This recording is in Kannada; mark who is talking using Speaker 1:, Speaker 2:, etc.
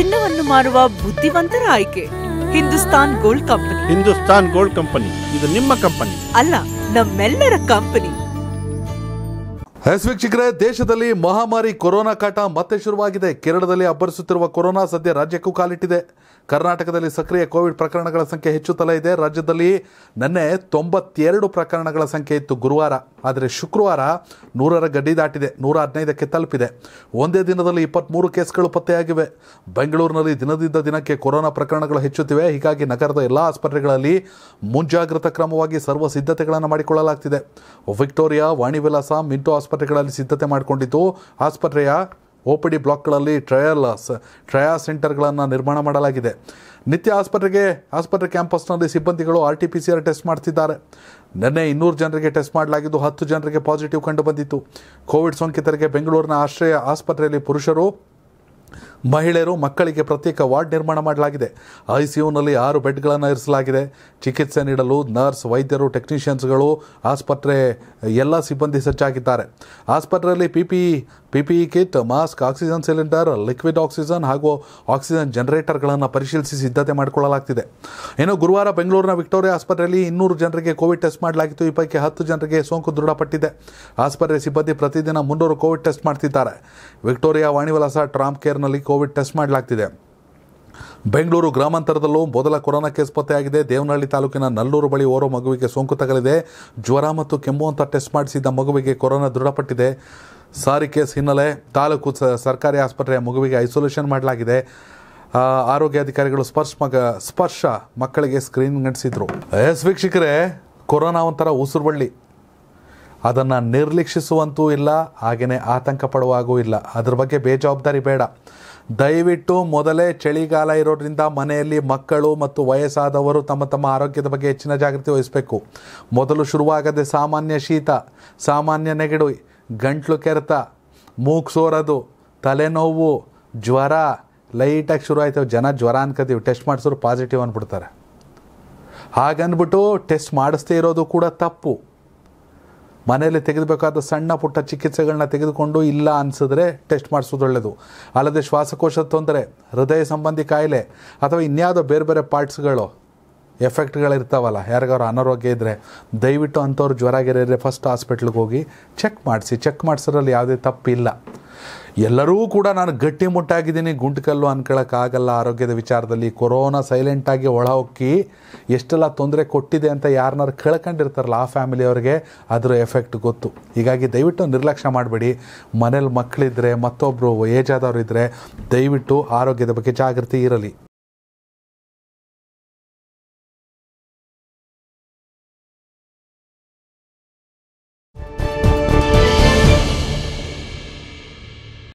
Speaker 1: ಚಿನ್ನವನ್ನು ಮಾರುವ ಬುದ್ಧಿವಂತರ ಆಯ್ಕೆ Hindustan gold company Hindustan gold company ಇದು ನಿಮ್ಮ ಕಂಪನಿ ಅಲ್ಲ ನಮ್ಮೆಲ್ಲರ ಕಂಪನಿ ಎಸ್ ದೇಶದಲ್ಲಿ ಮಹಾಮಾರಿ ಕೊರೋನಾ ಕಾಟ ಮತ್ತೆ ಶುರುವಾಗಿದೆ ಕೇರಳದಲ್ಲಿ ಅಬ್ಬರಿಸುತ್ತಿರುವ ಕೊರೋನಾ ಸದ್ಯ ರಾಜ್ಯಕ್ಕೂ ಕಾಲಿಟ್ಟಿದೆ ಕರ್ನಾಟಕದಲ್ಲಿ ಸಕ್ರಿಯ ಕೋವಿಡ್ ಪ್ರಕರಣಗಳ ಸಂಖ್ಯೆ ಹೆಚ್ಚುತ್ತಲೇ ಇದೆ ರಾಜ್ಯದಲ್ಲಿ ನಿನ್ನೆ ತೊಂಬತ್ತೆರಡು ಪ್ರಕರಣಗಳ ಸಂಖ್ಯೆ ಇತ್ತು ಗುರುವಾರ ಆದರೆ ಶುಕ್ರವಾರ ನೂರರ ಗಡ್ಡಿ ದಾಟಿದೆ ನೂರ ಹದಿನೈದಕ್ಕೆ ತಲುಪಿದೆ ಒಂದೇ ದಿನದಲ್ಲಿ ಇಪ್ಪತ್ತ್ಮೂರು ಕೇಸ್ಗಳು ಪತ್ತೆಯಾಗಿವೆ ಬೆಂಗಳೂರಿನಲ್ಲಿ ದಿನದಿಂದ ದಿನಕ್ಕೆ ಕೊರೋನಾ ಪ್ರಕರಣಗಳು ಹೆಚ್ಚುತ್ತಿವೆ ಹೀಗಾಗಿ ನಗರದ ಎಲ್ಲ ಆಸ್ಪತ್ರೆಗಳಲ್ಲಿ ಮುಂಜಾಗ್ರತಾ ಕ್ರಮವಾಗಿ ಸರ್ವ ಸಿದ್ಧತೆಗಳನ್ನು ಮಾಡಿಕೊಳ್ಳಲಾಗ್ತಿದೆ ವಿಕ್ಟೋರಿಯಾ ವಿಲಾಸ ಮಿಂಟೋ ಆಸ್ಪತ್ರೆಗಳಲ್ಲಿ ಸಿದ್ಧತೆ ಮಾಡಿಕೊಂಡಿದ್ದು ಆಸ್ಪತ್ರೆಯ ಒ ಪಿ ಡಿ ಬ್ಲಾಕ್ಗಳಲ್ಲಿ ಟ್ರಯಲ್ ಟ್ರಯಾ ಸೆಂಟರ್ಗಳನ್ನು ನಿರ್ಮಾಣ ಮಾಡಲಾಗಿದೆ ನಿತ್ಯ ಆಸ್ಪತ್ರೆಗೆ ಆಸ್ಪತ್ರೆ ಕ್ಯಾಂಪಸ್ನಲ್ಲಿ ಸಿಬ್ಬಂದಿಗಳು R T P C R test ಮಾಡ್ತಿದ್ದಾರೆ ನಿನ್ನೆ ಇನ್ನೂರು ಜನರಿಗೆ ಟೆಸ್ಟ್ ಮಾಡಲಾಗಿದ್ದು ಹತ್ತು ಜನರಿಗೆ ಪಾಸಿಟಿವ್ ಕಂಡು ಬಂದಿತ್ತು ಕೋವಿಡ್ ಸೋಂಕಿತರಿಗೆ ಬೆಂಗಳೂರಿನ ಆಶ್ರಯ ಆಸ್ಪತ್ರೆಯಲ್ಲಿ ಪುರುಷರು ಮಹಿಳೆಯರು ಮಕ್ಕಳಿಗೆ ಪ್ರತ್ಯೇಕ ವಾರ್ಡ್ ನಿರ್ಮಾಣ ಮಾಡಲಾಗಿದೆ ನಲ್ಲಿ ಆರು ಬೆಡ್ಗಳನ್ನು ಇರಿಸಲಾಗಿದೆ ಚಿಕಿತ್ಸೆ ನೀಡಲು ನರ್ಸ್ ವೈದ್ಯರು ಟೆಕ್ನಿಷಿಯನ್ಸ್ಗಳು ಆಸ್ಪತ್ರೆ ಎಲ್ಲ ಸಿಬ್ಬಂದಿ ಸಜ್ಜಾಗಿದ್ದಾರೆ ಆಸ್ಪತ್ರೆಯಲ್ಲಿ PPE PPE kit mask oxygen cylinder liquid oxygen ಹಾಗೂ ಆಕ್ಸಿಜನ್ ಜನರೇಟರ್ಗಳನ್ನು ಪರಿಶೀಲಿಸಿ ಸಿದ್ಧತೆ ಮಾಡಿಕೊಳ್ಳಲಾಗ್ತಿದೆ ಇನ್ನು ಗುರುವಾರ ಬೆಂಗಳೂರಿನ ವಿಕ್ಟೋರಿಯಾ ಆಸ್ಪತ್ರೆಯಲ್ಲಿ ಇನ್ನೂರು ಜನರಿಗೆ ಕೋವಿಡ್ ಟೆಸ್ಟ್ ಮಾಡಲಾಗಿತ್ತು ಈ ಪೈಕಿ ಹತ್ತು ಜನರಿಗೆ ಸೋಂಕು ದೃಢಪಟ್ಟಿದೆ ಆಸ್ಪತ್ರೆ ಸಿಬ್ಬಂದಿ ಪ್ರತಿದಿನ ಮುನ್ನೂರು ಕೋವಿಡ್ ಟೆಸ್ಟ್ ಮಾಡ್ತಿದ್ದಾರೆ ವಿಕ್ಟೋರಿಯಾ ವಾಣಿವಿಲಾಸ ಟ್ರಾಮ್ ಕೇರ್ ಸೆಂಟರ್ನಲ್ಲಿ ಕೋವಿಡ್ ಟೆಸ್ಟ್ ಮಾಡಲಾಗ್ತಿದೆ ಬೆಂಗಳೂರು ಗ್ರಾಮಾಂತರದಲ್ಲೂ ಮೊದಲ ಕೊರೋನಾ ಕೇಸ್ ಪತ್ತೆಯಾಗಿದೆ ದೇವನಹಳ್ಳಿ ತಾಲೂಕಿನ ನಲ್ಲೂರು ಬಳಿ ಓರೋ ಮಗುವಿಗೆ ಸೋಂಕು ತಗಲಿದೆ ಜ್ವರ ಮತ್ತು ಕೆಮ್ಮು ಅಂತ ಟೆಸ್ಟ್ ಮಾಡಿಸಿದ್ದ ಮಗುವಿಗೆ ಕೊರೋನಾ ದೃಢಪಟ್ಟಿದೆ ಸಾರಿ ಕೇಸ್ ಹಿನ್ನೆಲೆ ತಾಲೂಕು ಸರ್ಕಾರಿ ಆಸ್ಪತ್ರೆಯ ಮಗುವಿಗೆ ಐಸೋಲೇಷನ್ ಮಾಡಲಾಗಿದೆ ಆರೋಗ್ಯಾಧಿಕಾರಿಗಳು ಸ್ಪರ್ಶ ಮಗ ಸ್ಪರ್ಶ ಮಕ್ಕಳಿಗೆ ಸ್ಕ್ರೀನಿಂಗ್ ನಡೆಸಿದ್ರು ಎಸ್ ವೀಕ್ಷಕರೇ ಕೊರೋನಾ ಒಂಥರ ಉಸುರುಬಳ್ಳಿ ಅದನ್ನು ನಿರ್ಲಕ್ಷಿಸುವಂತೂ ಇಲ್ಲ ಹಾಗೆಯೇ ಆತಂಕ ಪಡುವಾಗೂ ಇಲ್ಲ ಅದ್ರ ಬಗ್ಗೆ ಬೇಜವಾಬ್ದಾರಿ ಬೇಡ ದಯವಿಟ್ಟು ಮೊದಲೇ ಚಳಿಗಾಲ ಇರೋದ್ರಿಂದ ಮನೆಯಲ್ಲಿ ಮಕ್ಕಳು ಮತ್ತು ವಯಸ್ಸಾದವರು ತಮ್ಮ ತಮ್ಮ ಆರೋಗ್ಯದ ಬಗ್ಗೆ ಹೆಚ್ಚಿನ ಜಾಗೃತಿ ವಹಿಸಬೇಕು ಮೊದಲು ಶುರುವಾಗದೆ ಸಾಮಾನ್ಯ ಶೀತ ಸಾಮಾನ್ಯ ನೆಗಡು ಗಂಟ್ಲು ಕೆರೆತ ಮೂಗು ಸೋರೋದು ತಲೆನೋವು ಜ್ವರ ಲೈಟಾಗಿ ಶುರು ಆಯ್ತವೆ ಜನ ಜ್ವರ ಅನ್ಕೋತೀವಿ ಟೆಸ್ಟ್ ಮಾಡಿಸಿದ್ರು ಪಾಸಿಟಿವ್ ಅಂದ್ಬಿಡ್ತಾರೆ ಹಾಗನ್ಬಿಟ್ಟು ಟೆಸ್ಟ್ ಮಾಡಿಸ್ತೇ ಇರೋದು ಕೂಡ ತಪ್ಪು ಮನೆಯಲ್ಲಿ ತೆಗೆದಬೇಕಾದ ಸಣ್ಣ ಪುಟ್ಟ ಚಿಕಿತ್ಸೆಗಳನ್ನ ತೆಗೆದುಕೊಂಡು ಇಲ್ಲ ಅನಿಸಿದ್ರೆ ಟೆಸ್ಟ್ ಮಾಡಿಸೋದು ಒಳ್ಳೆಯದು ಅಲ್ಲದೆ ಶ್ವಾಸಕೋಶದ ತೊಂದರೆ ಹೃದಯ ಸಂಬಂಧಿ ಕಾಯಿಲೆ ಅಥವಾ ಇನ್ಯಾವುದೋ ಬೇರೆ ಬೇರೆ ಪಾರ್ಟ್ಸ್ಗಳು ಎಫೆಕ್ಟ್ಗಳಿರ್ತಾವಲ್ಲ ಯಾರಿಗಾರು ಅನಾರೋಗ್ಯ ಇದ್ದರೆ ದಯವಿಟ್ಟು ಅಂಥವ್ರು ಜ್ವರ ಗೆರೆ ಫಸ್ಟ್ ಹಾಸ್ಪಿಟ್ಲಿಗೆ ಹೋಗಿ ಚೆಕ್ ಮಾಡಿಸಿ ಚೆಕ್ ಮಾಡಿಸೋದ್ರಲ್ಲಿ ಯಾವುದೇ ತಪ್ಪಿಲ್ಲ ಎಲ್ಲರೂ ಕೂಡ ನಾನು ಗಟ್ಟಿ ಮುಟ್ಟಾಗಿದ್ದೀನಿ ಗುಂಟುಕಲ್ಲು ಅನ್ಕೊಳ್ಳೋಕ್ಕಾಗಲ್ಲ ಆರೋಗ್ಯದ ವಿಚಾರದಲ್ಲಿ ಕೊರೋನಾ ಸೈಲೆಂಟಾಗಿ ಒಳಹೊಕ್ಕಿ ಎಷ್ಟೆಲ್ಲ ತೊಂದರೆ ಕೊಟ್ಟಿದೆ ಅಂತ ಯಾರನ್ನಾರು ಕೇಳ್ಕೊಂಡಿರ್ತಾರಲ್ಲ ಆ ಫ್ಯಾಮಿಲಿಯವ್ರಿಗೆ ಅದರ ಎಫೆಕ್ಟ್ ಗೊತ್ತು ಹೀಗಾಗಿ ದಯವಿಟ್ಟು ನಿರ್ಲಕ್ಷ್ಯ ಮಾಡಬೇಡಿ ಮನೇಲಿ ಮಕ್ಕಳಿದ್ದರೆ ಮತ್ತೊಬ್ಬರು ಏಜ್ ಆದವ್ರು ಇದ್ದರೆ ದಯವಿಟ್ಟು ಆರೋಗ್ಯದ ಬಗ್ಗೆ ಜಾಗೃತಿ ಇರಲಿ